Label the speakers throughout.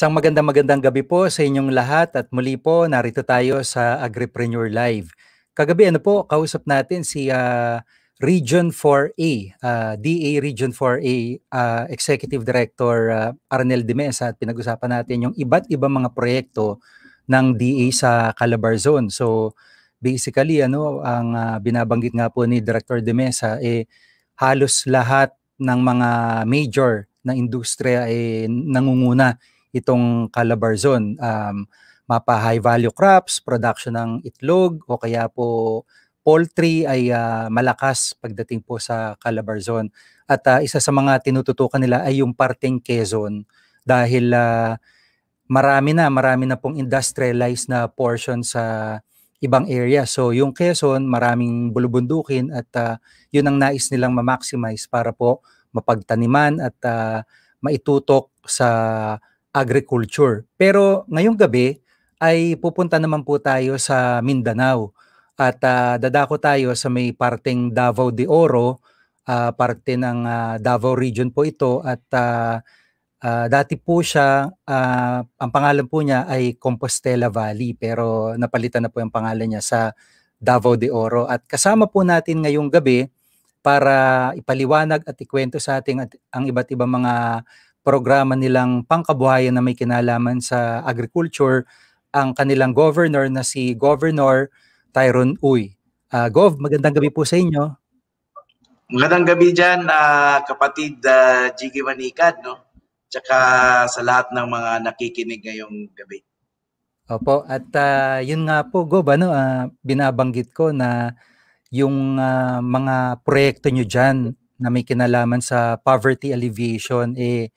Speaker 1: Isang magandang magandang gabi po sa inyong lahat at muli po narito tayo sa Agripreneur Live. Kagabi ano po, kausap natin si uh, Region 4A, uh, ah, DA Region 4A uh, ah, Executive Director uh, Arnel De Mesa at pinag-usapan natin yung iba't ibang mga proyekto ng DA sa Calabar Zone. So basically ano ang uh, binabanggit nga po ni Director De Mesa eh halos lahat ng mga major na industriya ay eh, nangunguna itong Calabarzon. Um, mapa high value crops, production ng itlog o kaya po poultry ay uh, malakas pagdating po sa Calabarzon. At uh, isa sa mga tinututukan nila ay yung parteng Quezon dahil uh, marami na, marami na pong industrialized na portion sa ibang area. So yung Quezon, maraming bulubundukin at uh, yun ang nais nilang ma-maximize para po mapagtaniman at uh, maitutok sa agriculture. Pero ngayong gabi ay pupunta naman po tayo sa Mindanao at uh, dadako tayo sa may parteng Davao de Oro, uh, parte ng uh, Davao region po ito at uh, uh, dati po siya uh, ang pangalan po niya ay Compostela Valley pero napalitan na po yung pangalan niya sa Davao de Oro at kasama po natin ngayong gabi para ipaliwanag at ikwento sa ating at ang iba't ibang mga programa nilang pangkabuhayan na may kinalaman sa agriculture ang kanilang governor na si Governor Tyron Uy. Uh, Gov, magandang gabi po sa inyo. Magandang
Speaker 2: gabi dyan, uh, kapatid uh, ah, Jiggy Manikad, no? Tsaka sa lahat ng mga nakikinig ngayong gabi.
Speaker 1: Opo, at uh, yun nga po, Gov, ano, uh, binabanggit ko na yung uh, mga proyekto nyo dyan na may kinalaman sa poverty alleviation, eh,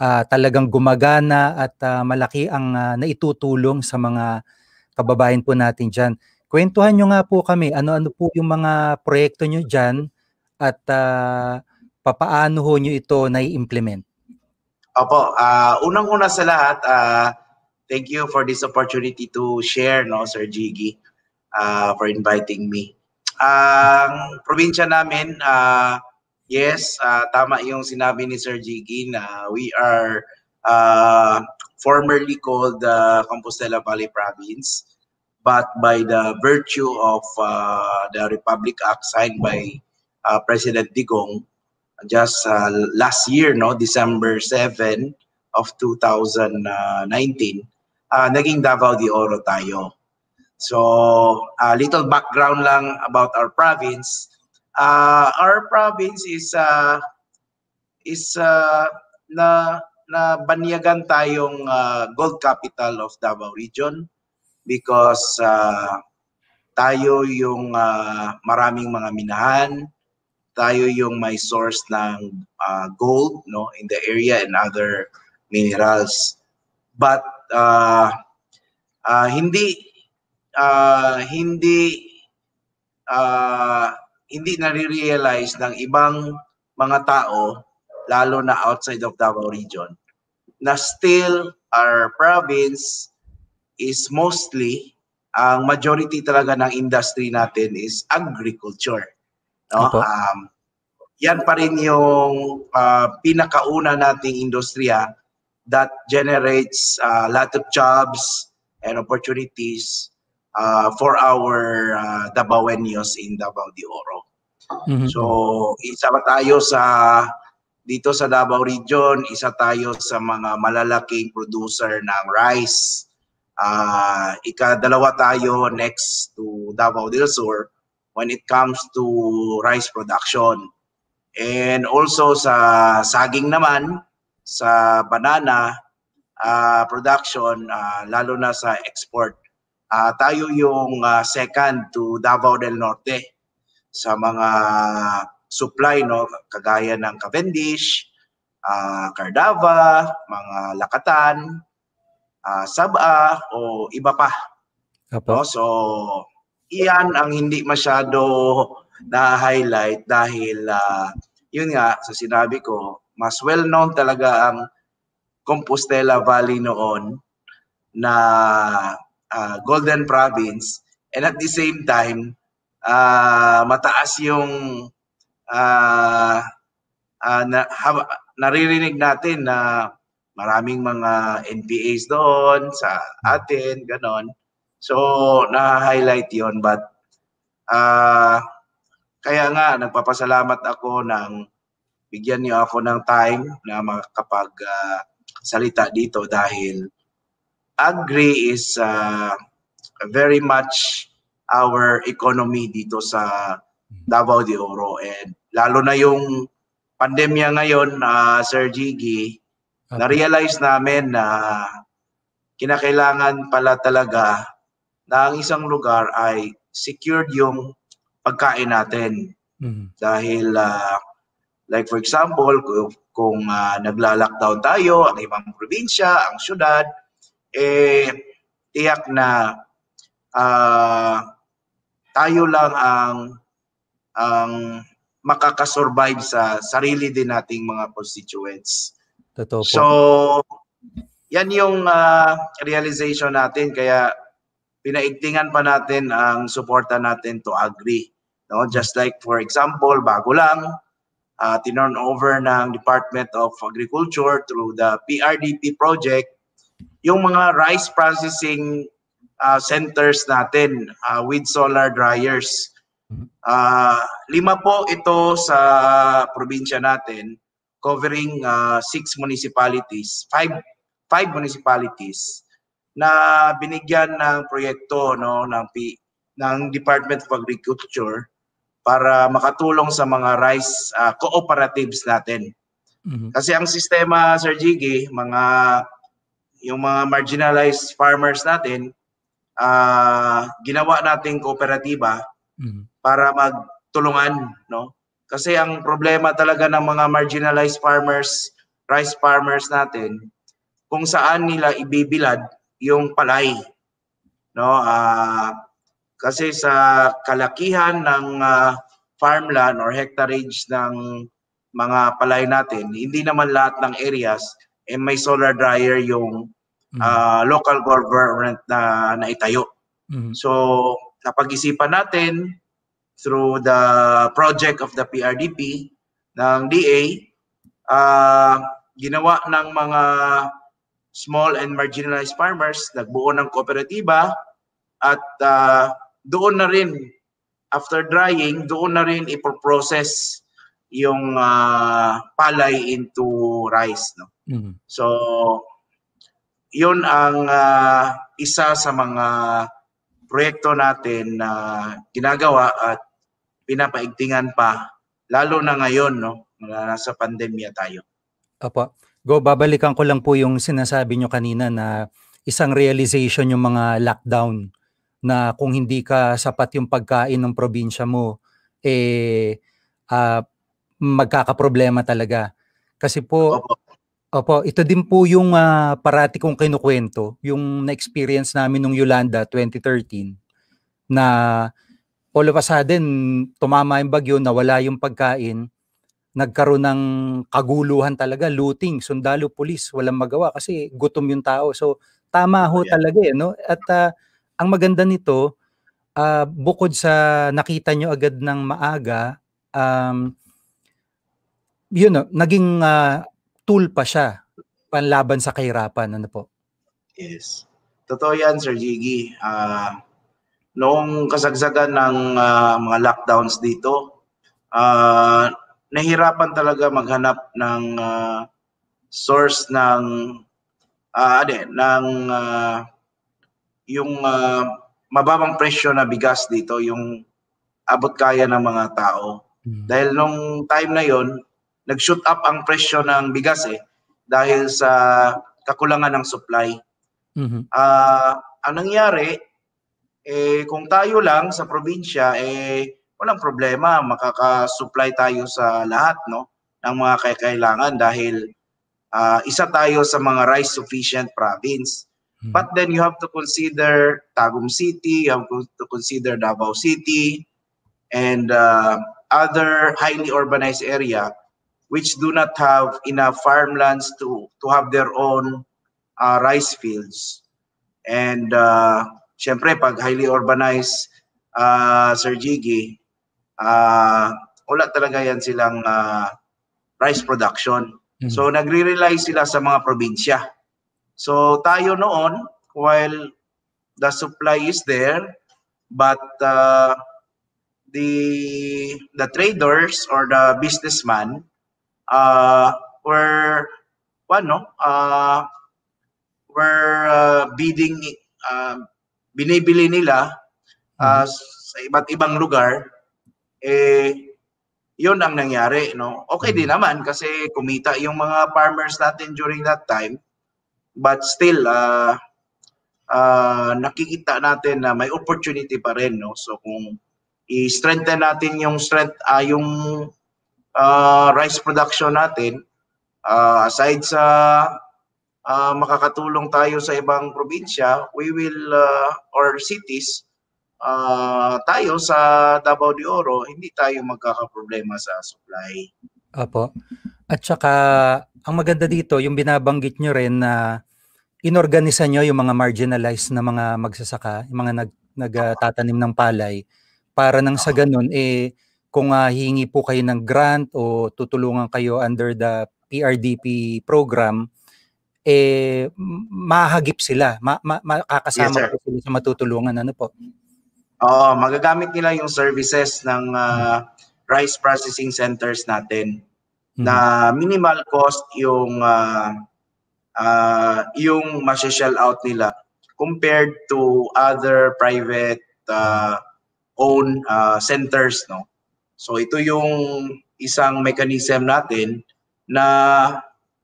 Speaker 1: uh, talagang gumagana at uh, malaki ang uh, naitutulong sa mga kababayan po natin dyan. Kwentuhan nyo nga po kami, ano-ano po yung mga proyekto nyo dyan at uh, papaano ho nyo ito nai-implement?
Speaker 2: Opo, uh, unang-una sa lahat, uh, thank you for this opportunity to share, no, Sir Jiggy, uh, for inviting me. Ang uh, probinsya namin, uh, yes, uh, tama yung sinabi ni Sir Jiggy na we are uh, formerly called the uh, Compostela Valley Province, but by the virtue of uh, the Republic Act signed by uh, President Digong just uh, last year, no, December 7 of 2019, uh, naging Davao de Oro tayo. So, a uh, little background lang about our province uh, our province is uh, is uh, na na banyagan tayong uh, gold capital of Davao region because uh, tayo yung uh, maraming mga minahan tayo yung may source ng uh, gold no in the area and other minerals but uh, uh, hindi uh, hindi uh, hindi nare-realize ng ibang mga tao, lalo na outside of Davao region, na still our province is mostly, ang majority talaga ng industry natin is agriculture.
Speaker 1: No? Um,
Speaker 2: yan pa rin yung uh, pinakauna nating industriya that generates uh, lot of jobs and opportunities uh, for our uh, Dabawenos in Davao de Oro. Mm-hmm. So, isa pa tayo sa dito sa Davao region, isa tayo sa mga malalaking producer ng rice. Uh, ikadalawa tayo next to Davao del Sur when it comes to rice production. And also sa saging naman, sa banana uh, production, uh, lalo na sa export uh, tayo yung uh, second to Davao del Norte sa mga supply no kagaya ng Cavendish, uh, ah, Cardava, mga Lakatan, uh, Sabah o iba pa. Apo. No? So iyan ang hindi masyado na-highlight dahil uh, yun nga sa sinabi ko, mas well known talaga ang Compostela Valley noon na uh, Golden Province and at the same time uh, mataas yung uh, uh, na, hab- naririnig natin na maraming mga NPAs doon sa atin, ganon. So, na-highlight yon but uh, kaya nga, nagpapasalamat ako ng bigyan niyo ako ng time na makakapag uh, salita dito dahil agri is uh, very much our economy dito sa Davao de Oro and lalo na yung pandemya ngayon uh, Sir Gigi na-realize namin na kinakailangan pala talaga na ang isang lugar ay secured yung pagkain natin mm-hmm. dahil uh, Like for example, kung, kung uh, nagla-lockdown tayo, ang ibang probinsya, ang syudad, eh tiyak na uh, tayo lang ang ang makakasurvive sa sarili din nating mga constituents. Totoo po. So, yan yung uh, realization natin kaya pinaigtingan pa natin ang suporta natin to agree. No? Just like for example, bago lang, uh, tinurn over ng Department of Agriculture through the PRDP project yung mga rice processing uh, centers natin uh, with solar dryers. Uh, lima po ito sa probinsya natin covering uh, six municipalities, five, five municipalities na binigyan ng proyekto no ng P, ng Department of Agriculture para makatulong sa mga rice uh, cooperatives natin. Mm-hmm. Kasi ang sistema Sir Jiggy, mga yung mga marginalized farmers natin, uh, ginawa nating kooperatiba mm-hmm. para magtulungan, no? Kasi ang problema talaga ng mga marginalized farmers, rice farmers natin, kung saan nila ibibilad yung palay, no? Uh, kasi sa kalakihan ng uh, farmland or hectareage ng mga palay natin, hindi naman lahat ng areas may solar dryer yung mm-hmm. uh, local government na naitayo. Mm-hmm. So, napag-isipan natin through the project of the PRDP ng DA, uh, ah, ginawa ng mga small and marginalized farmers, nagbuo ng kooperatiba at uh, doon na rin after drying, doon na rin ipoprocess yung uh, palay into rice no mm-hmm. so yun ang uh, isa sa mga proyekto natin na uh, ginagawa at pinapaigtingan pa lalo na ngayon no na nasa pandemya tayo
Speaker 1: Apo go babalikan ko lang po yung sinasabi nyo kanina na isang realization yung mga lockdown na kung hindi ka sapat yung pagkain ng probinsya mo eh uh, magkakaproblema talaga. Kasi po, opo, ito din po yung uh, parati kong kinukwento, yung na-experience namin nung Yolanda 2013 na all of a sudden, tumama yung bagyo, nawala yung pagkain, nagkaroon ng kaguluhan talaga, looting, sundalo, pulis, walang magawa kasi gutom yung tao. So, tama ho yeah. talaga eh, no? At uh, ang maganda nito, uh, bukod sa nakita nyo agad ng maaga, um, yun know, ah, naging uh, tool pa siya panlaban sa kahirapan ano po
Speaker 2: yes totoo yan sir Jiggy uh, ah, noong kasagsagan ng uh, mga lockdowns dito uh, nahirapan talaga maghanap ng uh, source ng uh, ade ano eh, ng uh, yung uh, mababang presyo na bigas dito yung abot kaya ng mga tao mm-hmm. dahil nung time na yon nag-shoot up ang presyo ng bigas eh dahil sa kakulangan ng supply. Mm-hmm. Uh, ang nangyari, eh, kung tayo lang sa probinsya, eh, walang problema, makakasupply tayo sa lahat no ng mga kailangan dahil uh, isa tayo sa mga rice sufficient province. Mm-hmm. But then you have to consider Tagum City, you have to consider Davao City and uh, other highly urbanized area which do not have enough farmlands to, to have their own uh, rice fields. And uh, syempre, pag highly urbanized, uh, Sir Jiggy, uh, wala talaga yan silang uh, rice production. Mm-hmm. So nagre-rely sila sa mga probinsya. So tayo noon, while the supply is there, but uh, the the traders or the businessman uh, were well, no, uh, were uh, bidding, uh, binibili nila uh, mm-hmm. sa iba't ibang lugar, eh, yun ang nangyari. No? Okay din mm-hmm. naman kasi kumita yung mga farmers natin during that time. But still, uh, uh, nakikita natin na may opportunity pa rin. No? So kung i-strengthen natin yung strength, uh, yung uh, rice production natin, uh, aside sa uh, makakatulong tayo sa ibang probinsya, we will, uh, or cities, uh, tayo sa Davao de Oro, hindi tayo magkakaproblema sa supply.
Speaker 1: Opo. At saka, ang maganda dito, yung binabanggit nyo rin na inorganisa nyo yung mga marginalized na mga magsasaka, yung mga nag, nagtatanim ng palay, para nang sa ganun, eh, kung uh, hihingi po kayo ng grant o tutulungan kayo under the PRDP program, eh, mahagip sila. Ma- ma- makakasama yes, po sila sa matutulungan. Ano po?
Speaker 2: Oo, magagamit nila yung services ng uh, rice processing centers natin mm-hmm. na minimal cost yung uh, uh, yung ma-shell out nila compared to other private uh, own uh, centers no So ito yung isang mechanism natin na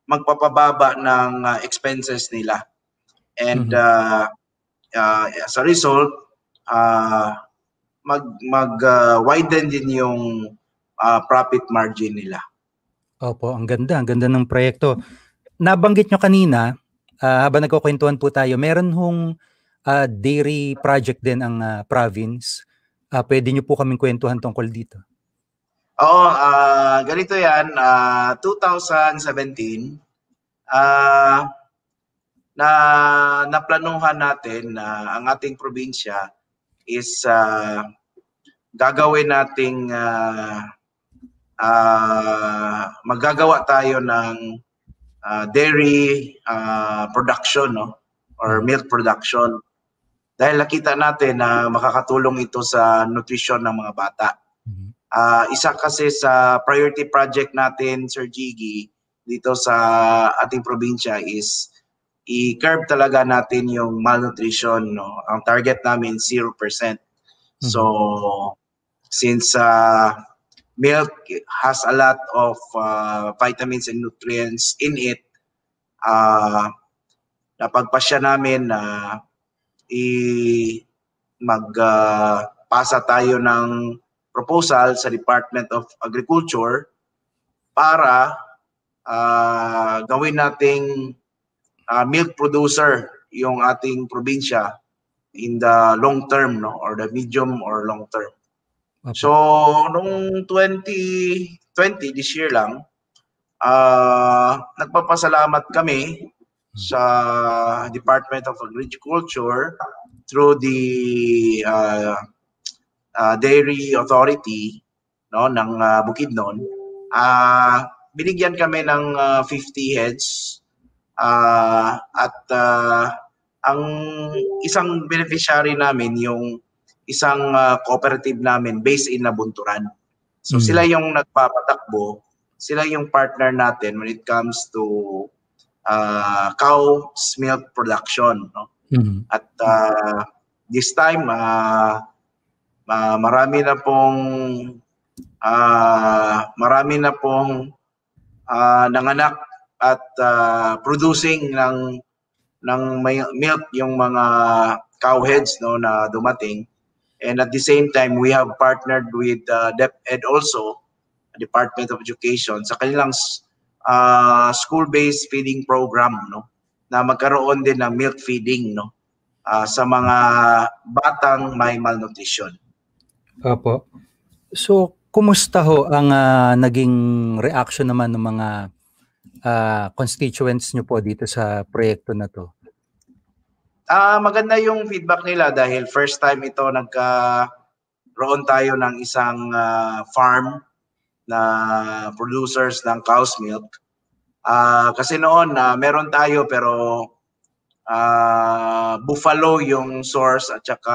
Speaker 2: magpapababa ng uh, expenses nila. And mm-hmm. uh, uh, as a result, uh, mag mag uh, widen din yung
Speaker 1: uh, profit margin nila. Opo, ang ganda, ang ganda ng proyekto. Nabanggit nyo kanina, uh, habang nagkukwentuhan po tayo, meron hong uh, dairy project din ang uh, province. Uh, pwede nyo po kaming kwentuhan tungkol dito.
Speaker 2: Oo, uh, ganito yan. Uh, 2017, uh, na naplanuhan natin na uh, ang ating probinsya is uh, gagawin nating uh, ah, uh, magagawa tayo ng uh, dairy uh, production no or milk production dahil nakita natin na makakatulong ito sa nutrition ng mga bata. Mm-hmm. Uh, isa kasi sa priority project natin, Sir Jiggy, dito sa ating probinsya is i-curb talaga natin yung malnutrition. No? Ang target namin, 0%. Mm-hmm. So, since uh, milk has a lot of uh, vitamins and nutrients in it, uh, napagpasya namin na uh, i magpasa uh, tayo ng proposal sa Department of Agriculture para uh, gawin nating uh, milk producer yung ating probinsya in the long term no or the medium or long term. Okay. So nung 2020 this year lang uh, nagpapasalamat kami sa Department of Agriculture through the uh, uh, Dairy Authority no ng uh, ah, Bukidnon, uh, ah, binigyan kami ng uh, 50 heads uh, at uh, ang isang beneficiary namin yung isang uh, cooperative namin based in Nabunturan. So mm. sila yung nagpapatakbo, sila yung partner natin when it comes to uh, cow milk production. No? Mm-hmm. At uh, this time, uh, uh, marami na pong uh, marami na pong uh, nanganak at uh, producing ng ng milk yung mga cowheads no na dumating and at the same time we have partnered with uh, DepEd also Department of Education sa kanilang uh, school-based feeding program no na magkaroon din ng milk feeding no uh, sa mga batang may malnutrition
Speaker 1: Opo. So, kumusta ho ang uh, naging reaction naman ng mga uh, constituents nyo po dito sa proyekto na to?
Speaker 2: uh, maganda yung feedback nila dahil first time ito nagka roon tayo ng isang uh, farm na producers ng cow's milk. Uh, kasi noon uh, meron tayo pero uh, buffalo yung source at saka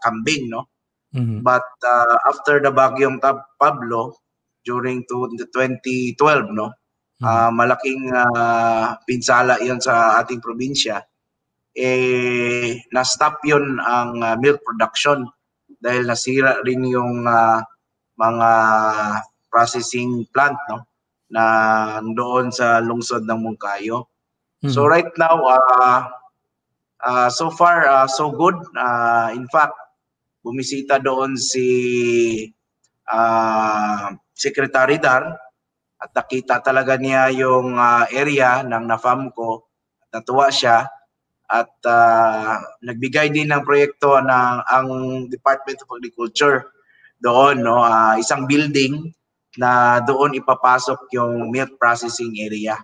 Speaker 2: kambing no. Mm-hmm. But uh, after the Bagyong Pablo during 2012, no? Mm-hmm. Uh, malaking uh, pinsala 'yon sa ating probinsya. Eh na-stop 'yon ang uh, milk production dahil nasira rin yung uh, mga processing plant, no? na doon sa lungsod ng Mungkayo. Mm-hmm. So right now, uh, uh, so far, uh, so good. Uh, in fact, bumisita doon si uh, Secretary Dar at nakita talaga niya yung uh, area ng NAFAM ko. Natuwa siya at uh, nagbigay din ng proyekto ng ang Department of Agriculture doon no uh, isang building na doon ipapasok yung milk processing area.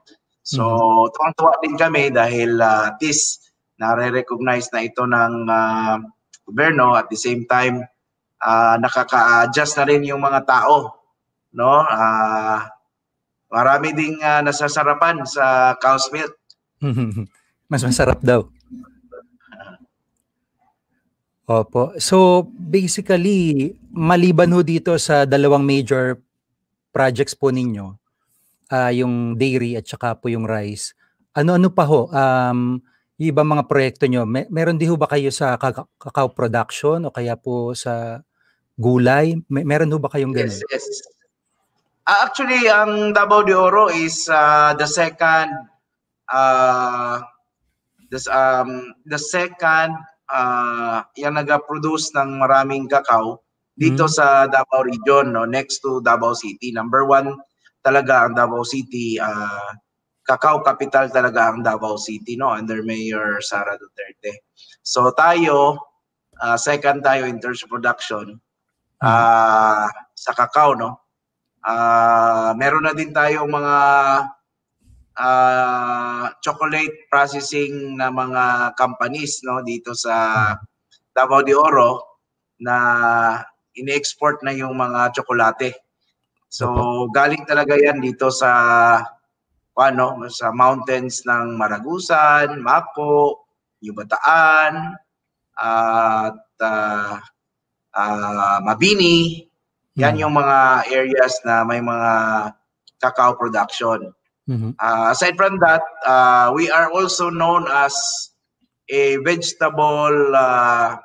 Speaker 2: So, mhm. tuwang-tuwa din kami dahil uh, this nare-recognize na ito ng uh, gobyerno at the same time uh, nakaka-adjust na rin yung mga tao no uh, marami ding uh, nasasarapan sa cow's milk
Speaker 1: mas masarap daw Opo. So basically, maliban ho dito sa dalawang major projects po ninyo, uh, yung dairy at saka po yung rice, ano-ano pa ho, um, yung ibang mga proyekto nyo, may, meron di ho ba kayo sa cacao production o kaya po sa gulay? May, meron ho ba kayong ganun? Yes, yes.
Speaker 2: Uh, ah, actually, ang Davao de Oro is uh, the second uh, ah, this, um, the second uh, yung nag-produce ng maraming cacao dito mm-hmm. sa Davao region no next to Davao City number one talaga ang Davao City uh, Cacao Capital talaga ang Davao City no under Mayor Sara Duterte. So tayo uh, second tayo in terms of production uh, sa cacao no. Uh, meron na din tayong mga uh, chocolate processing na mga companies no dito sa Davao de Oro na ini-export na yung mga tsokolate. So galing talaga yan dito sa ano, sa mountains ng Maragusan, Mako, Yubataan, at uh, uh, Mabini. Yan hmm. yung mga areas na may mga cacao production. Uh, aside from that, uh, we are also known as a vegetable uh,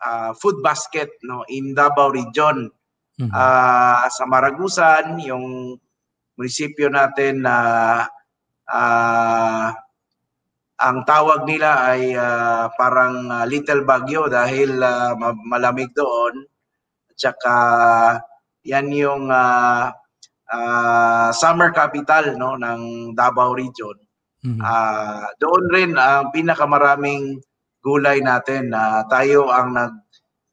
Speaker 2: uh, food basket no in Davao region. mm Uh, sa Maragusan, yung munisipyo natin na uh, ang tawag nila ay uh, parang uh, Little Baguio dahil uh, malamig doon. At saka yan yung uh, uh, summer capital no ng Davao region. Mm-hmm. Uh, doon rin ang pinakamaraming gulay natin na uh, tayo ang nag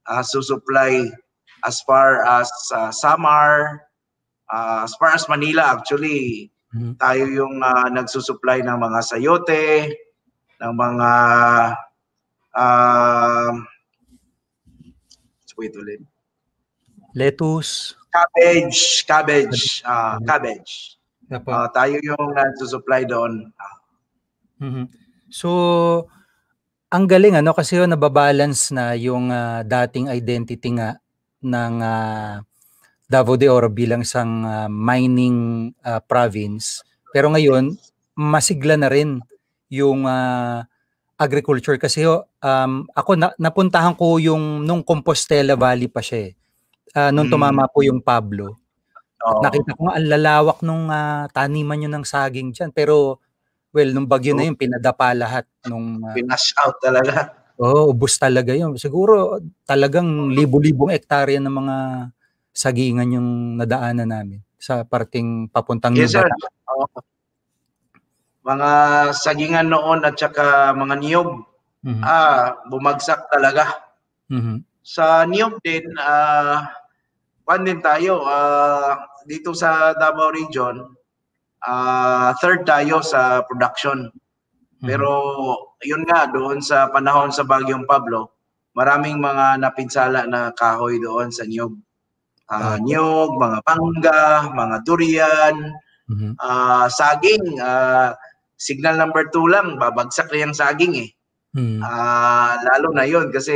Speaker 2: uh, susupply as far as uh, Samar, Uh, as far as Manila, actually, mm-hmm. tayo yung uh, nagsusupply ng mga sayote, ng mga uh, wait ulit.
Speaker 1: Lettuce.
Speaker 2: Cabbage. Cabbage. Uh, cabbage. Uh, tayo yung nagsusupply doon.
Speaker 1: Mm-hmm. So, ang galing ano kasi yun, nababalance na yung uh, dating identity nga ng uh, Davao de Oro bilang isang uh, mining uh, province. Pero ngayon, masigla na rin yung uh, agriculture kasi um, ako na, napuntahan ko yung nung Compostela Valley pa siya Uh, nung mm. tumama po yung Pablo. At nakita ko nga ang lalawak nung uh, taniman nyo ng saging dyan. Pero, well, nung bagyo na yun, pinadapa lahat. Nung, uh, Pinash out talaga. Oo, oh, ubus talaga yun. Siguro talagang libo-libong ektarya ng mga sagingan yung nadaanan namin sa parting papuntang yes, Sir.
Speaker 2: mga sagingan noon at saka mga niyog, mm-hmm. ah, bumagsak talaga. Mm-hmm. Sa niyog din, ah, pan din tayo, ah, dito sa Davao Region, ah, third tayo sa production. Mm-hmm. Pero yun nga, doon sa panahon sa Bagyong Pablo, maraming mga napinsala na kahoy doon sa niyog uh, niyog, mga mangga, mga durian, mm-hmm. uh, saging, uh, signal number 2 lang, babagsak na yung saging eh. Mm-hmm. Uh, lalo na yon kasi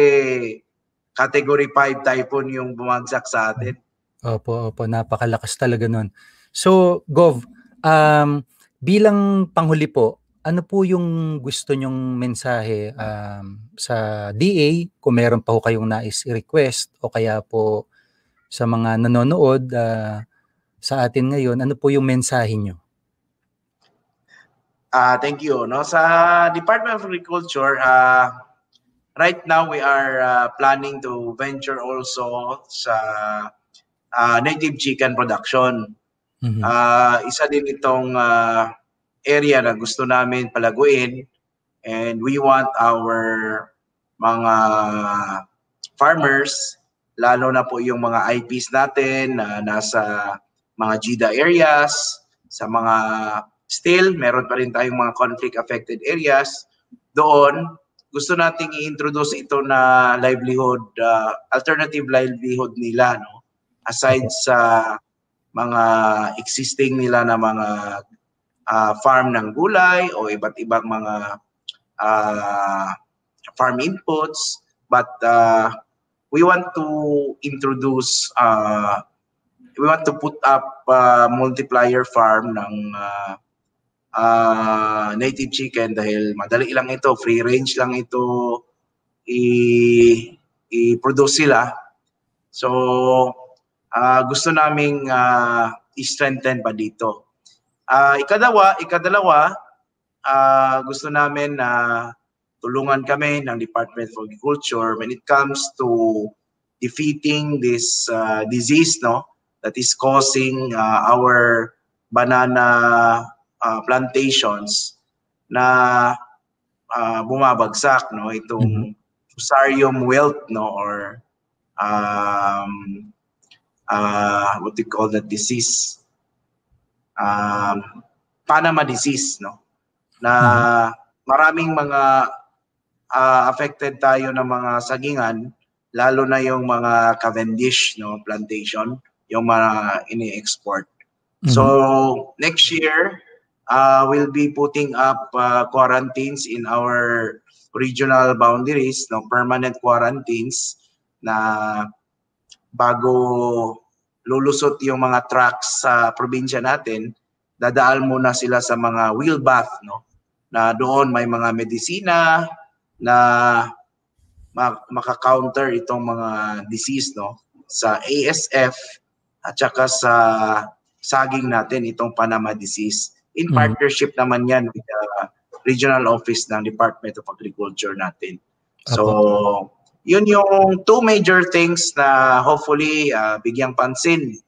Speaker 2: category 5 typhoon yung bumagsak sa atin.
Speaker 1: Opo, opo, napakalakas talaga nun. So, Gov, um, bilang panghuli po, ano po yung gusto nyong mensahe um, sa DA kung meron pa ho kayong nais i-request o kaya po sa mga nanonood uh, sa atin ngayon, ano po yung mensahe nyo?
Speaker 2: Uh, thank you. No, sa Department of Agriculture, uh, right now we are uh, planning to venture also sa uh, native chicken production. Mm-hmm. Uh, isa din itong uh, area na gusto namin palaguin and we want our mga farmers lalo na po yung mga IPs natin na nasa mga GIDA areas, sa mga still, meron pa rin tayong mga conflict-affected areas. Doon, gusto nating i-introduce ito na livelihood, uh, alternative livelihood nila, no? aside sa mga existing nila na mga uh, farm ng gulay o iba't ibang mga uh, farm inputs. But uh, we want to introduce uh, we want to put up a multiplier farm ng uh, uh, native chicken dahil madali lang ito, free range lang ito i i-produce sila. So uh, gusto naming uh, i-strengthen pa dito. Uh, ikadawa, ikadalawa, uh, gusto namin na uh, tulungan kami ng Department of Agriculture when it comes to defeating this uh, disease no that is causing uh, our banana uh, plantations na uh, bumabagsak no itong mm-hmm. fusarium wilt no or um, uh, what do you call that disease um, Panama disease no na mm-hmm. maraming mga uh, affected tayo ng mga sagingan, lalo na yung mga Cavendish no, plantation, yung mga ini-export. Mm-hmm. So next year, uh, we'll be putting up uh, quarantines in our regional boundaries, no, permanent quarantines na bago lulusot yung mga trucks sa probinsya natin, dadaal muna sila sa mga wheel bath, no? Na doon may mga medisina, na maka-counter itong mga disease no sa ASF at saka sa saging natin itong Panama disease in mm-hmm. partnership naman yan with the regional office ng Department of Agriculture natin. So yun yung two major things na hopefully uh, bigyang pansin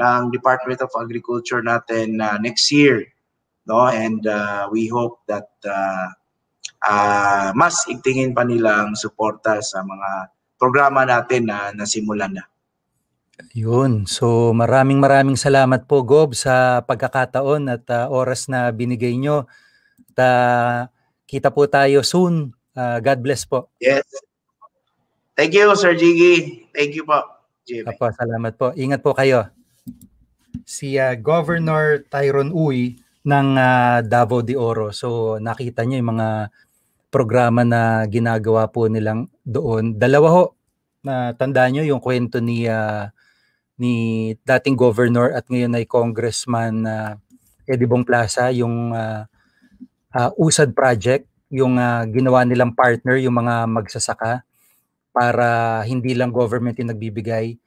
Speaker 2: ng Department of Agriculture natin uh, next year no and uh, we hope that uh, uh, mas igtingin pa nilang suporta sa mga programa natin na nasimulan na.
Speaker 1: Yun. So maraming maraming salamat po Gob sa pagkakataon at uh, oras na binigay nyo. At, uh, kita po tayo soon. Uh, God bless po. Yes.
Speaker 2: Thank you Sir Jiggy. Thank you po.
Speaker 1: Jimmy. Apo, salamat po. Ingat po kayo. Si uh, Governor Tyron Uy ng uh, Davao de Oro. So nakita niyo yung mga programa na ginagawa po nilang doon. Dalawa ho, na uh, nyo yung kwento ni, uh, ni dating governor at ngayon ay congressman uh, ah, Edibong Plaza, yung uh, ah, uh, USAD project, yung uh, ginawa nilang partner, yung mga magsasaka para hindi lang government yung nagbibigay.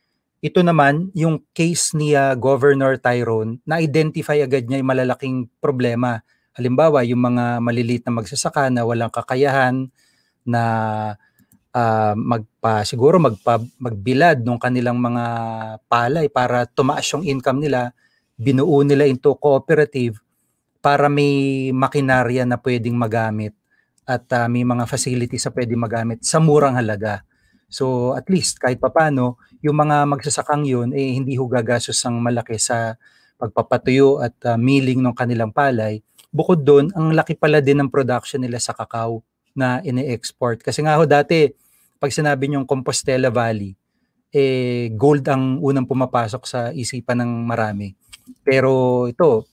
Speaker 1: Ito naman, yung case ni uh, Governor Tyrone, na-identify agad niya yung malalaking problema Halimbawa, yung mga maliliit na magsasaka na walang kakayahan na uh, magpa siguro magpa, magbilad ng kanilang mga palay para tumaas yung income nila, binuo nila into cooperative para may makinarya na pwedeng magamit at uh, may mga facilities sa pwedeng magamit sa murang halaga. So at least kahit papano, yung mga magsasakang yun eh hindi hugagastos gagastos ng malaki sa pagpapatuyo at uh, milling ng kanilang palay bukod doon, ang laki pala din ng production nila sa kakao na ini export Kasi nga ho dati, pag sinabi niyong Compostela Valley, eh, gold ang unang pumapasok sa isipan ng marami. Pero ito,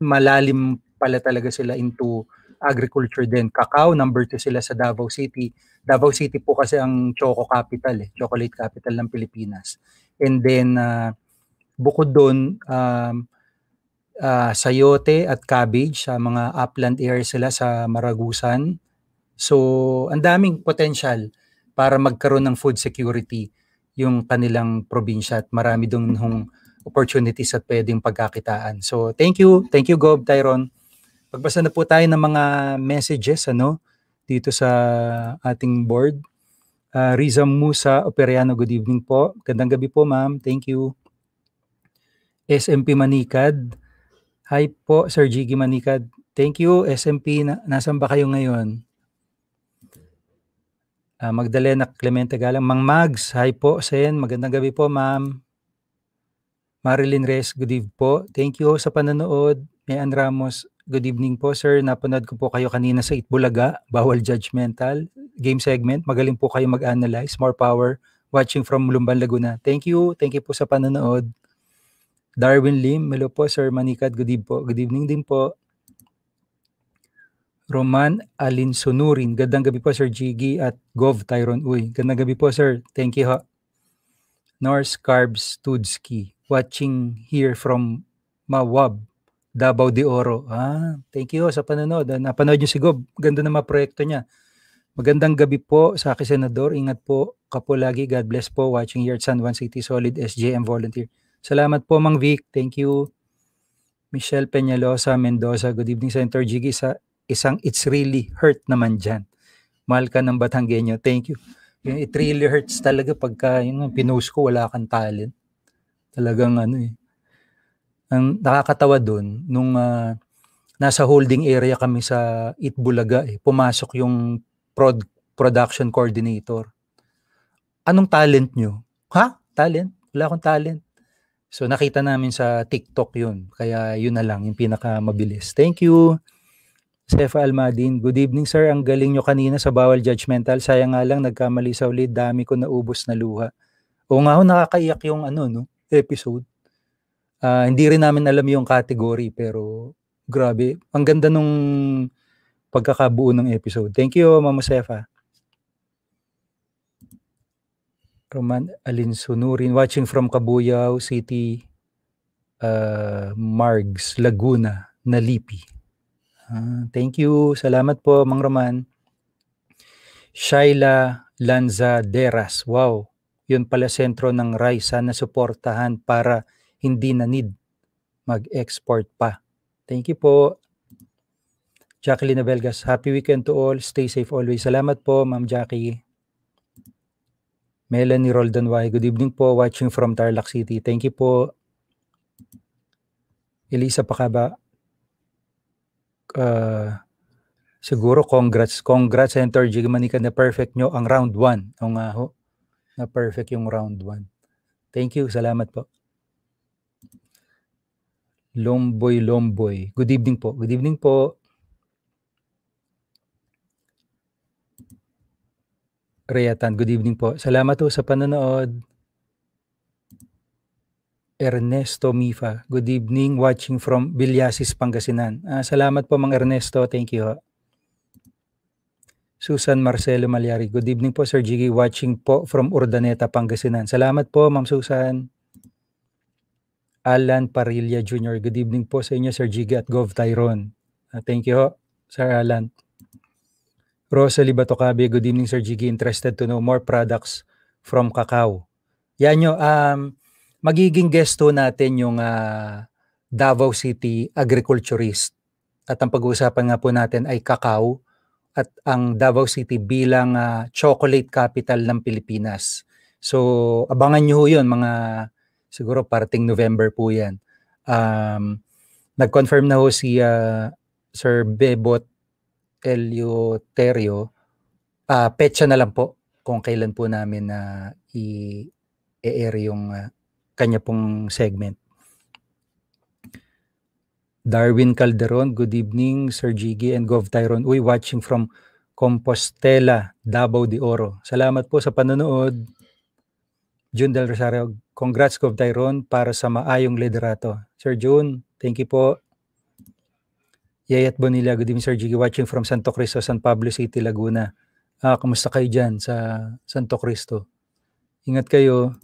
Speaker 1: malalim pala talaga sila into agriculture din. Kakao, number 2 sila sa Davao City. Davao City po kasi ang choco capital, eh, chocolate capital ng Pilipinas. And then, uh, bukod doon, um, uh, uh, sayote at cabbage sa mga upland areas sila sa Maragusan. So, ang daming potential para magkaroon ng food security yung kanilang probinsya at marami doon opportunities at pwedeng pagkakitaan. So, thank you. Thank you, Gob Tyron. Pagbasa na po tayo ng mga messages ano dito sa ating board. Uh, Riza Musa Operiano, good evening po. Gandang gabi po, ma'am. Thank you. SMP Manikad, Hi po, Sir Jiggy Manikad. Thank you, SMP. Na, nasan ba kayo ngayon? Uh, Magdalena Clemente Galang. Mang Mags, hi po, Sen. Magandang gabi po, ma'am. Marilyn Reyes, good evening po. Thank you sa panonood. Mayan Ramos, good evening po, sir. Napanood ko po kayo kanina sa Itbulaga, Bawal Judgmental, game segment. Magaling po kayo mag-analyze. More power watching from Lumban, Laguna. Thank you. Thank you po sa panonood. Darwin Lim, hello po Sir Manikat, good, po. good evening din po. Roman Alin Sunurin, gandang gabi po Sir Jiggy at Gov Tyron Uy. Gandang gabi po Sir, thank you ha. Norse Carbs Tudski, watching here from Mawab, Davao de Oro. Ah, thank you sa panonood. Ah, napanood niyo si Gov, ganda ng mga proyekto niya. Magandang gabi po sa akin, Senador. Ingat po kapo lagi. God bless po watching here at San Juan City Solid SJM Volunteer. Salamat po, Mang Vic. Thank you. Michelle Peñalosa Mendoza. Good evening, Senator Jiggy. Sa isang It's Really Hurt naman dyan. Mahal ka ng Batanggenyo. Thank you. It Really Hurts talaga pagka yun, pinost ko, wala kang talent. Talagang ano eh. Ang nakakatawa doon, nung uh, nasa holding area kami sa Itbulaga, eh, pumasok yung prod production coordinator. Anong talent nyo? Ha? Talent? Wala akong talent. So nakita namin sa TikTok yun. Kaya yun na lang, yung pinakamabilis. Thank you. Sefa Almadin, good evening sir. Ang galing nyo kanina sa bawal judgmental. Sayang nga lang, nagkamali sa ulit. Dami ko naubos na luha. O nga ho, nakakaiyak yung ano, no, episode. Uh, hindi rin namin alam yung category, pero grabe. Ang ganda nung pagkakabuo ng episode. Thank you, Mama Sefa. Roman Alinsunurin, watching from Cabuyao City, uh, Margs, Laguna, Nalipi. Uh, thank you. Salamat po, Mang Roman. Shaila Deras. Wow, yun pala sentro ng rice Sana suportahan para hindi na need mag-export pa. Thank you po. Jacqueline Belgas, happy weekend to all. Stay safe always. Salamat po, Ma'am Jackie. Melanie Roldan Way, good evening po, watching from Tarlac City. Thank you po. Elisa Pakaba, uh, siguro congrats. Congrats, Senator Jigmanika, na perfect nyo ang round 1. O nga na perfect yung round 1. Thank you, salamat po. Lomboy Lomboy, good evening po. Good evening po. Reyatan, good evening po. Salamat po sa panonood. Ernesto Mifa, good evening, watching from Vilyasis, Pangasinan. Uh, salamat po, Mang Ernesto. Thank you. Susan Marcelo Maliari. Good evening po, Sir Jiggy. Watching po from Urdaneta, Pangasinan. Salamat po, Ma'am Susan. Alan Parilla Jr. Good evening po sa inyo, Sir Jiggy at Gov Tyrone. Uh, ah, thank you, Sir Alan. Rosalie Batokabe, good evening Sir Jiggy. Interested to know more products from Kakao. Yan nyo, um, magiging guesto natin yung uh, Davao City agriculturist. At ang pag-uusapan nga po natin ay kakao at ang Davao City bilang uh, chocolate capital ng Pilipinas. So abangan nyo yun mga siguro parting November po yan. Um, nag-confirm na ho si uh, Sir Bebot Eleuterio, uh, petsa na lang po kung kailan po namin na uh, i-air yung uh, kanya pong segment. Darwin Calderon, good evening, Sir Jiggy and Gov Tyron. Uy, watching from Compostela, Davao de Oro. Salamat po sa panonood. June Del Rosario, congrats Gov Tyron para sa maayong liderato. Sir June, thank you po. Yayat Bonilla, good evening Sir Jiggy, watching from Santo Cristo, San Pablo City, Laguna. Ah, kamusta kayo dyan sa Santo Cristo? Ingat kayo.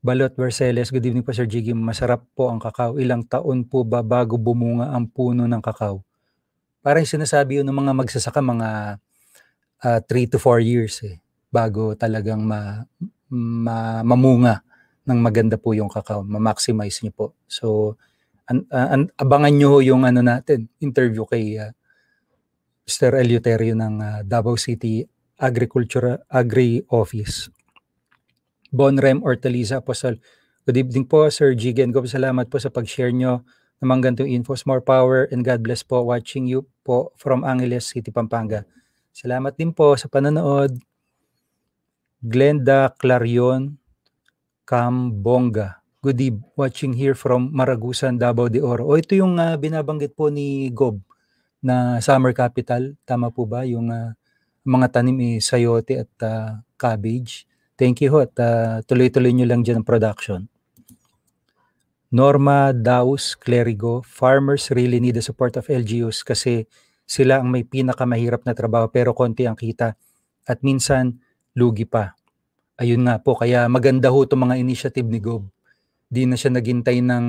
Speaker 1: Balot Verceles, good evening po Sir Jiggy, masarap po ang kakao. Ilang taon po ba bago bumunga ang puno ng kakao? Parang sinasabi yun ng mga magsasaka, mga 3 uh, ah, to 4 years eh, bago talagang ma, ma, mamunga ng maganda po yung kakao. Ma-maximize niyo po. So, and uh, abangan nyo yung ano natin, interview kay uh, Mr. Eleuterio ng uh, Davao City Agriculture Agri Office. Bonrem Ortaliza Apostol. Good evening po, Sir Jigen. Gob, salamat po sa pag-share nyo naman ganitong infos. More power and God bless po watching you po from Angeles City, Pampanga. Salamat din po sa panonood. Glenda Clarion Cambonga. Good eve, watching here from Maragusan, Davao de Oro. O ito yung uh, binabanggit po ni Gob na summer capital, tama po ba? Yung uh, mga tanim eh, sayote at uh, cabbage. Thank you ho at uh, tuloy-tuloy nyo lang dyan ang production. Norma Daus Clerigo, farmers really need the support of LGUs kasi sila ang may pinakamahirap na trabaho pero konti ang kita at minsan lugi pa. Ayun nga po, kaya maganda ho itong mga initiative ni Gob Di na siya naghintay ng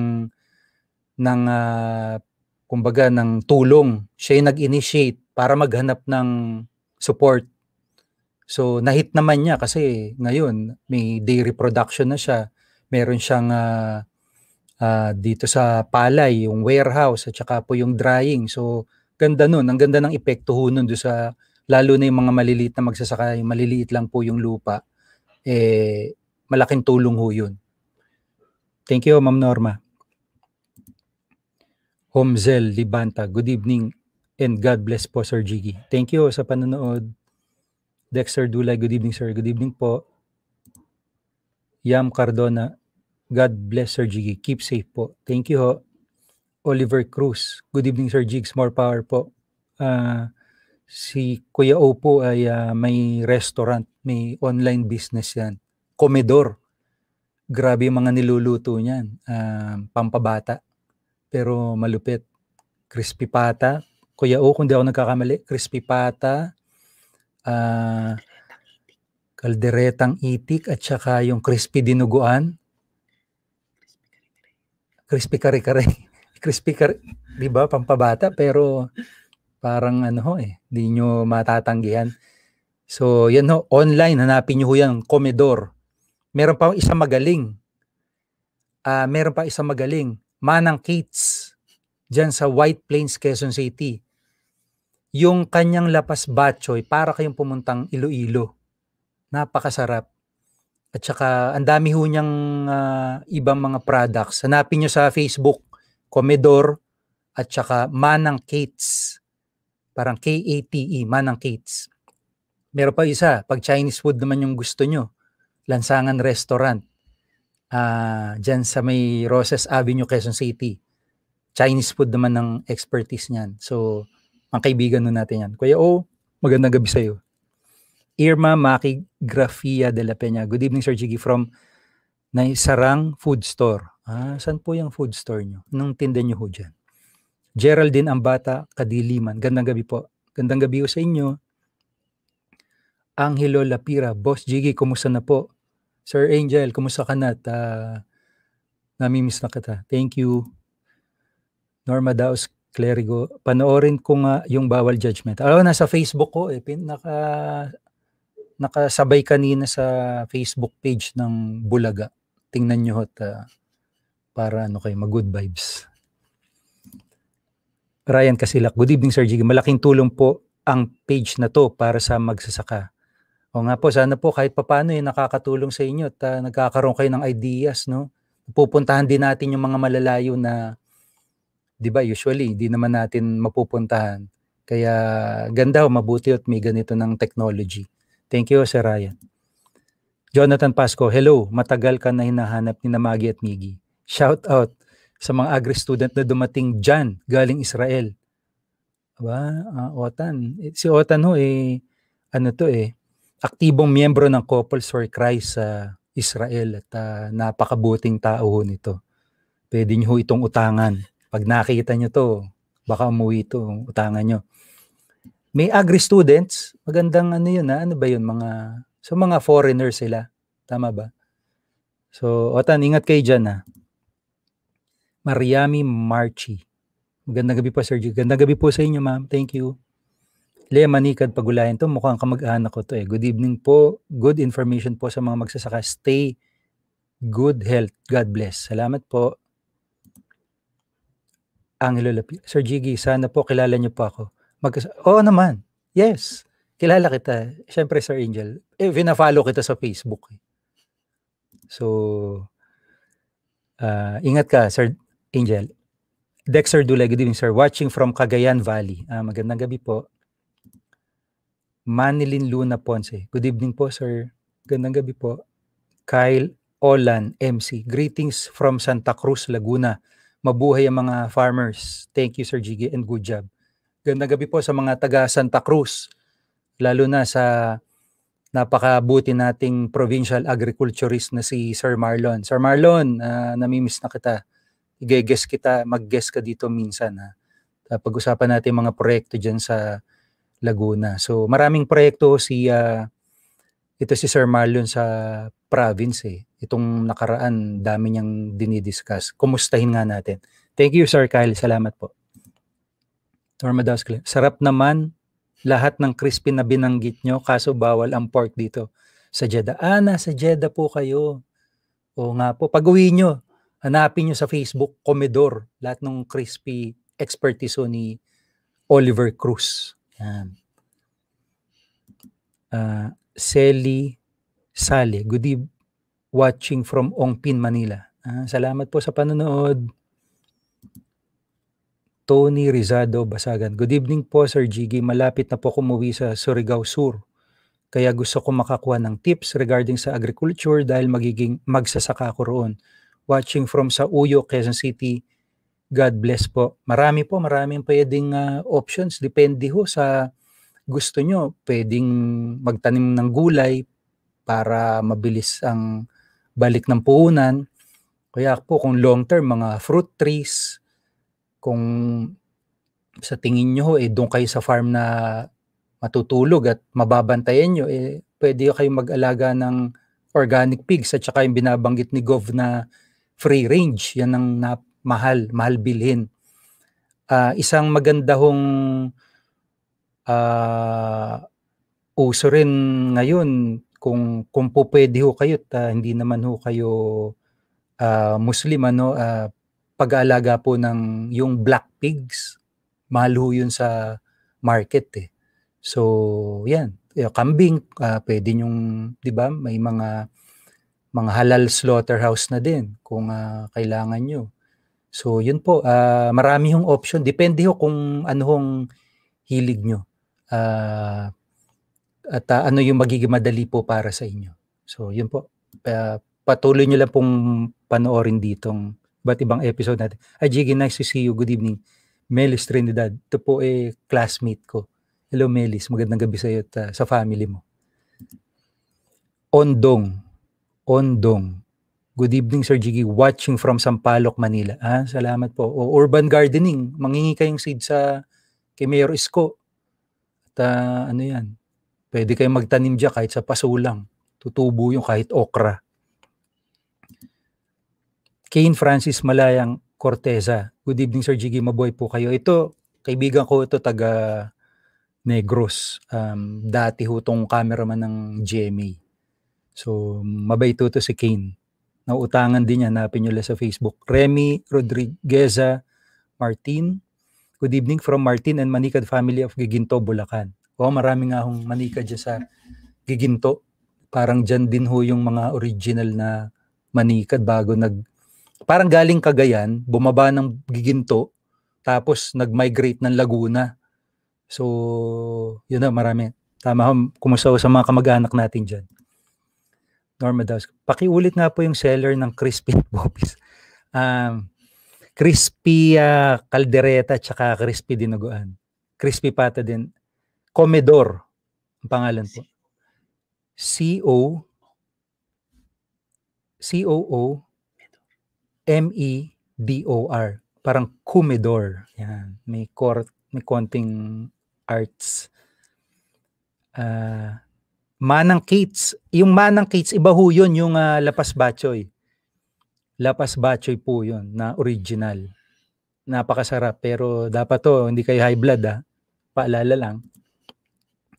Speaker 1: ng uh, kumbaga ng tulong. Siya yung nag-initiate para maghanap ng support. So nahit naman niya kasi ngayon may dairy production na siya. Meron siyang uh, uh, dito sa Palay, yung warehouse at saka po yung drying. So ganda nun, ang ganda ng epekto ho nun do sa lalo na yung mga maliliit na magsasaka, yung maliliit lang po yung lupa, eh, malaking tulong ho yun. Thank you, Ma'am Norma. Homzel Libanta, good evening and God bless po, Sir Jiggy. Thank you sa panonood. Dexter Dulay, good evening, sir. Good evening po. Yam Cardona, God bless, Sir Jiggy. Keep safe po. Thank you ho. Oliver Cruz, good evening, Sir Jigs. More power po. Uh, si Kuya Opo ay uh, may restaurant, may online business yan. Comedor grabe yung mga niluluto niyan. Uh, pampabata, pero malupit. Crispy pata. Kuya O, kung di ako nagkakamali, crispy pata, uh, kalderetang itik, at saka yung crispy dinuguan. Crispy kare-kare. crispy kare, di ba? Pampabata, pero parang ano ho eh, di nyo matatanggihan. So, yan ho, online, hanapin nyo ho yan, Comedor Meron pa isang magaling. Uh, meron pa isang magaling. Manang Kates, Diyan sa White Plains, Quezon City. Yung kanyang lapas batchoy, para kayong pumuntang Iloilo. Napakasarap. At saka, ang dami ho niyang uh, ibang mga products. Hanapin niyo sa Facebook, Comedor, at saka Manang Kates. Parang K-A-T-E, Manang Kates. Meron pa isa, pag Chinese food naman yung gusto nyo. Lansangan Restaurant, uh, dyan sa may Roses Avenue, Quezon City. Chinese food naman ng expertise niyan. So, ang nun natin yan. Kuya O, magandang gabi sa'yo. Irma Maki Grafia de la Peña. Good evening, Sir Jiggy, from Naisarang Food Store. Ah, saan po yung food store nyo? Nung tinda nyo ho dyan. Geraldine Ambata, Kadiliman. Gandang gabi po. Gandang gabi ho sa inyo. Angelo Lapira, Boss Jiggy, kumusta na po? Sir Angel, kumusta ka na? Ta, uh, nami-miss na kita. Thank you. Norma Daos Clerigo, panoorin ko nga yung bawal judgment. Alam na sa Facebook ko eh, pin, nakasabay kanina sa Facebook page ng Bulaga. Tingnan niyo at uh, para ano kay mag-good vibes. Ryan Casilak, good evening Sir Jiggy. Malaking tulong po ang page na to para sa magsasaka. O nga po, sana po kahit papano yung eh, nakakatulong sa inyo at uh, nagkakaroon kayo ng ideas, no? Pupuntahan din natin yung mga malalayo na, di ba, usually, di naman natin mapupuntahan. Kaya ganda, mabuti at may ganito ng technology. Thank you, Sir Ryan. Jonathan Pasco, hello, matagal ka na hinahanap ni Namagi at Migi. Shout out sa mga agri-student na dumating dyan, galing Israel. Aba, uh, Otan. Eh, si Otan ho, eh, ano to eh, aktibong miyembro ng Couples for Christ sa Israel at uh, napakabuting tao ho nito. Pwede niyo itong utangan. Pag nakita niyo to, baka umuwi ito, utangan niyo. May agri students, magandang ano yun ha? Ah, ano ba yun, mga, so mga foreigners sila, tama ba? So, Otan, ingat kayo dyan ha. Ah. Mariami Marchi. Magandang gabi po, Sir Gio. Magandang gabi po sa inyo, ma'am. Thank you. Lea Manikad Pagulayan to, mukhang kamag-anak ko to eh. Good evening po, good information po sa mga magsasaka. Stay good health. God bless. Salamat po. Angelo Lapi. Sir Jiggy, sana po kilala niyo po ako. Magkas Oo naman. Yes. Kilala kita. Siyempre, Sir Angel. Eh, fina-follow kita sa Facebook. Eh. So, uh, ingat ka, Sir Angel. Dexter Dulay, good evening, sir. Watching from Cagayan Valley. Uh, magandang gabi po. Manilin Luna Ponce. Good evening po, sir. Gandang gabi po. Kyle Olan, MC. Greetings from Santa Cruz, Laguna. Mabuhay ang mga farmers. Thank you, Sir Jiggy, and good job. Gandang gabi po sa mga taga Santa Cruz, lalo na sa napakabuti nating provincial agriculturist na si Sir Marlon. Sir Marlon, uh, namimiss na kita. I-guess kita, mag-guess ka dito minsan. Ha? Ah. Pag-usapan natin mga proyekto dyan sa Laguna. So maraming proyekto si uh, ito si Sir Marlon sa province eh. Itong nakaraan, dami niyang dinidiscuss. Kumustahin nga natin. Thank you, Sir Kyle. Salamat po. Sir Madascle, sarap naman lahat ng crispy na binanggit nyo, kaso bawal ang pork dito. Sa Jeddah. Ah, nasa Jeddah po kayo. O nga po. Pag uwi nyo, hanapin nyo sa Facebook, Comedor, lahat ng crispy expertise ni Oliver Cruz. Yan. Um, uh, Sally Sale, good evening watching from Ongpin, Manila. Uh, salamat po sa panonood. Tony Rizado Basagan. Good evening po Sir Jiggy. Malapit na po kumuwi sa Surigao Sur. Kaya gusto ko makakuha ng tips regarding sa agriculture dahil magiging magsasaka ko roon. Watching from sa Uyo, Quezon City, God bless po. Marami po, maraming pwedeng uh, options. Depende ho sa gusto nyo. Pwedeng magtanim ng gulay para mabilis ang balik ng puhunan. Kaya po kung long term, mga fruit trees. Kung sa tingin nyo, eh, doon kayo sa farm na matutulog at mababantayan nyo, eh, pwede kayo mag-alaga ng organic pigs at saka yung binabanggit ni Gov na free range. Yan ang nap mahal, mahal bilhin. Uh, isang maganda hong uh, ah, uso rin ngayon kung kung po pwede ho kayo at uh, hindi naman ho kayo uh, Muslim ano uh, pag-aalaga po ng yung black pigs mahal ho yun sa market eh. So yan, eh, kambing uh, pwede yung 'di ba may mga mga halal slaughterhouse na din kung uh, kailangan nyo. So, yun po, uh, marami hong option. Depende ho kung ano hong hilig nyo. Uh, at uh, ano yung magiging madali po para sa inyo. So, yun po. Uh, patuloy nyo lang pong panoorin ditong ba't ibang episode natin. Ay, Jiggy, nice to see you. Good evening. Melis Trinidad. Ito po eh, classmate ko. Hello, Melis. Magandang gabi sa iyo at uh, sa family mo. Ondong. Ondong. Good evening, Sir Jiggy. Watching from Sampaloc, Manila. Ah, salamat po. O, urban gardening. Mangingi kayong seed sa kay Isko. At uh, ano yan, pwede kayong magtanim dyan kahit sa paso Tutubo yung kahit okra. Kane Francis Malayang Corteza. Good evening, Sir Jiggy. Mabuhay po kayo. Ito, kaibigan ko ito, taga Negros. Um, dati ho tong cameraman ng GMA. So, mabait to si Kane Nauutangan din niya, hanapin nyo lang sa Facebook. Remy Rodriguez Martin. Good evening from Martin and Manikad family of Giginto, Bulacan. Oh, marami nga akong manikad dyan sa Giginto. Parang dyan din ho yung mga original na manikad bago nag... Parang galing Cagayan, bumaba ng Giginto, tapos nag-migrate ng Laguna. So, yun na, marami. Tama ho, kumusta sa mga kamag-anak natin dyan. Norma Daws. Pakiulit nga po yung seller ng crispy popis. Um, crispy uh, ah, kaldereta tsaka crispy dinuguan. Crispy pata din. Comedor ang pangalan po. C-O C-O-O M-E-D-O-R. Parang Comedor. Yan. May, court, may konting arts. Uh, Manang Kates. Yung Manang Kates, iba ho yun yung uh, Lapas Bachoy. Lapas Bachoy po yun, na original. Napakasarap, pero dapat to, hindi kayo high blood ha. Ah. Paalala lang.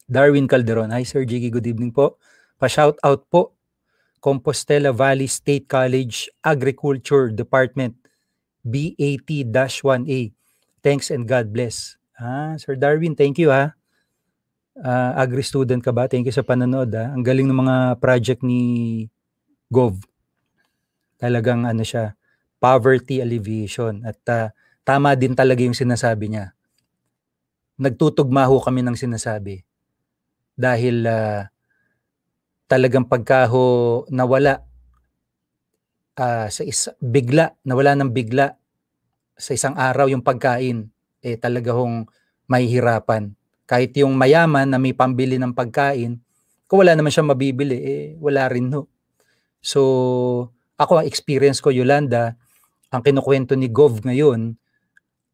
Speaker 1: Darwin Calderon. Hi Sir Jiggy, good evening po. Pa-shout out po. Compostela Valley State College Agriculture Department. BAT-1A. Thanks and God bless. Ah, Sir Darwin, thank you ha. Ah. Uh, ah, agri-student ka ba? Thank you sa panonood. Ah. Ang galing ng mga project ni Gov. Talagang ano siya, poverty alleviation. At uh, tama din talaga yung sinasabi niya. Nagtutugma ho kami ng sinasabi. Dahil uh, talagang pagkaho nawala uh, sa isa, bigla, nawala ng bigla sa isang araw yung pagkain, eh talaga hong mahihirapan. Kahit yung mayaman na may pambili ng pagkain, kung wala naman siyang mabibili, eh, wala rin no. So, ako ang experience ko, Yolanda, ang kinukwento ni Gov ngayon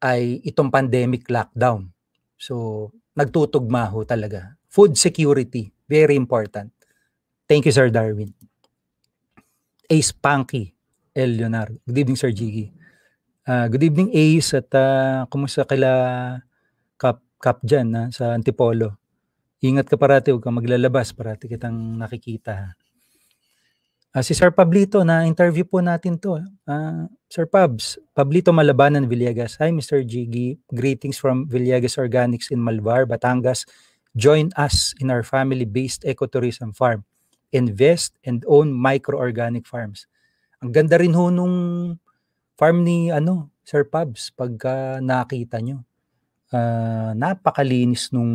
Speaker 1: ay itong pandemic lockdown. So, nagtutugma ho talaga. Food security, very important. Thank you, Sir Darwin. Ace Punky, El Leonardo. Good evening, Sir Jiggy. Uh, good evening, Ace. At uh, kumusta kila cop dyan na sa Antipolo. Ingat ka parati, huwag kang maglalabas, parati kitang nakikita. Uh, si Sir Pablito, na-interview po natin to. Uh, Sir Pabs, Pablito Malabanan, Villegas. Hi, Mr. Jiggy. Greetings from Villegas Organics in Malvar, Batangas. Join us in our family-based ecotourism farm. Invest and own micro-organic farms. Ang ganda rin ho nung farm ni ano, Sir Pabs pagka nakita nyo uh, napakalinis nung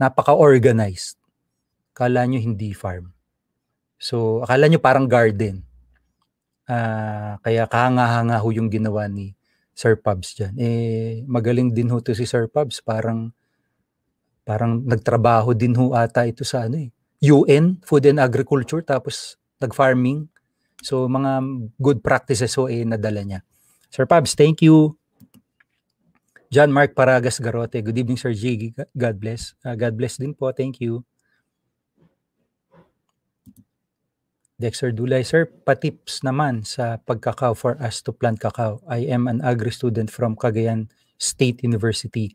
Speaker 1: napaka-organized. Akala nyo hindi farm. So, akala nyo parang garden. Uh, kaya kahanga-hanga ho yung ginawa ni Sir Pubs dyan. Eh, magaling din ho to si Sir Pubs. Parang, parang nagtrabaho din ho ata ito sa ano eh. UN, Food and Agriculture, tapos nag-farming. So, mga good practices ho eh nadala niya. Sir Pubs, thank you. John Mark Paragas Garote. Good evening, Sir Jiggy. God bless. Uh, God bless din po. Thank you. Dexter Dulay, Sir, patips naman sa pagkakao for us to plant cacao. I am an agri-student from Cagayan State University.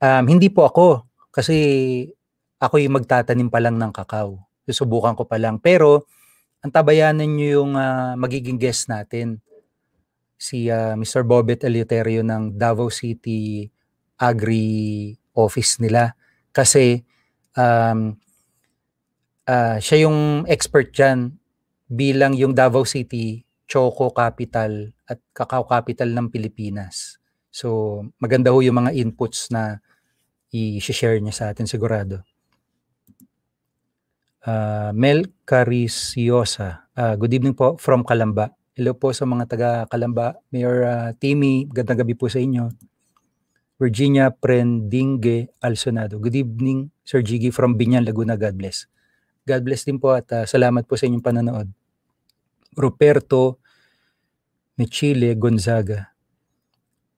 Speaker 1: Um, hindi po ako kasi ako yung magtatanim pa lang ng cacao. Susubukan ko pa lang. Pero ang tabayanan nyo yung uh, magiging guest natin si uh, ah, Mr. Bobet Eleuterio ng Davao City Agri Office nila kasi um, uh, siya yung expert dyan bilang yung Davao City Choco Capital at Cacao Capital ng Pilipinas. So maganda ho yung mga inputs na i-share niya sa atin sigurado. Uh, Mel Cariciosa, uh, good evening po from Kalamba. Hello po sa mga taga Kalamba. Mayor uh, Timmy, gandang gabi po sa inyo. Virginia Prendinge Alsonado. Good evening, Sir Jiggy from Binyan, Laguna. God bless. God bless din po at uh, salamat po sa inyong pananood. Roberto Michile Gonzaga.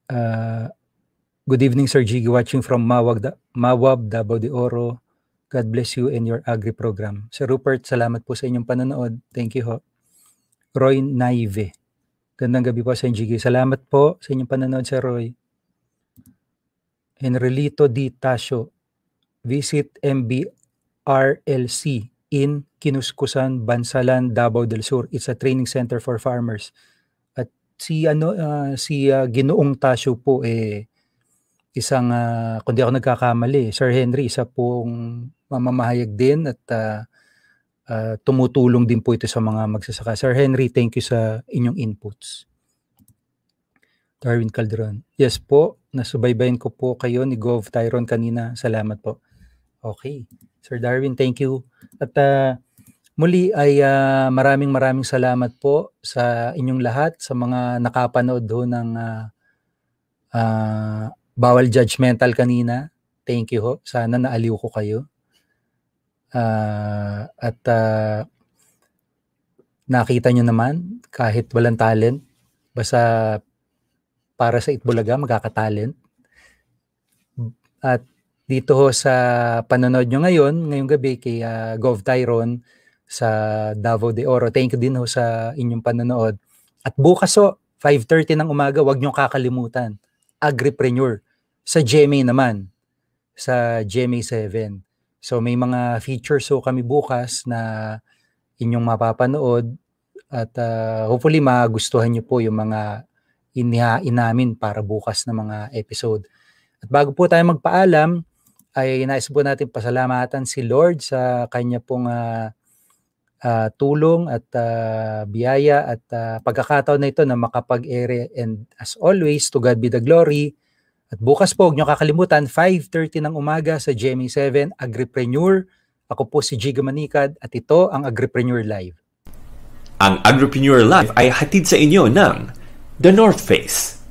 Speaker 1: Uh, good evening, Sir Jiggy, watching from Mawag, Mawab, Davao de Oro. God bless you and your agri program. Sir Rupert, salamat po sa inyong panonood. Thank you ho. Roy Naive. Gandang gabi po sa NGK. Salamat po sa inyong pananood, Sir Roy. Enrelito D. Tasio. Visit MBRLC in Kinuskusan, Bansalan, Davao del Sur. It's a training center for farmers. At si ano uh, si uh, Ginoong Tasio po eh isang uh, kundi ako nagkakamali, eh, Sir Henry, isa pong mamamahayag din at uh, uh, tumutulong din po ito sa mga magsasaka. Sir Henry, thank you sa inyong inputs. Darwin Calderon. Yes po, nasubaybayin ko po kayo ni Gov Tyron kanina. Salamat po. Okay. Sir Darwin, thank you. At uh, Muli ay uh, maraming maraming salamat po sa inyong lahat, sa mga nakapanood ho ng uh, uh, Bawal Judgmental kanina. Thank you ho. Sana naaliw ko kayo. Uh, at uh, nakita nyo naman, kahit walang talent, basta para sa Itbulaga, magkakatalent. At dito ho sa panonood nyo ngayon, ngayong gabi kay uh, Gov Tyron sa Davao de Oro. Thank you din ho sa inyong panonood. At bukas ho, 5.30 ng umaga, wag nyo kakalimutan. Agripreneur. Sa GMA naman. Sa GMA 7. So may mga features so kami bukas na inyong mapapanood at uh, hopefully magustuhan niyo po yung mga inihain namin para bukas na mga episode. At bago po tayo magpaalam, ay nais po natin pasalamatan si Lord sa kanya pong uh, uh, tulong at uh, biyaya at uh, pagkakataon na ito na makapag-ere. And as always, to God be the glory. At bukas po, huwag niyo kakalimutan, 5.30 ng umaga sa GMA7 Agripreneur. Ako po si Giga Manikad at ito ang Agripreneur Live. Ang Agripreneur Live ay hatid sa inyo ng The North Face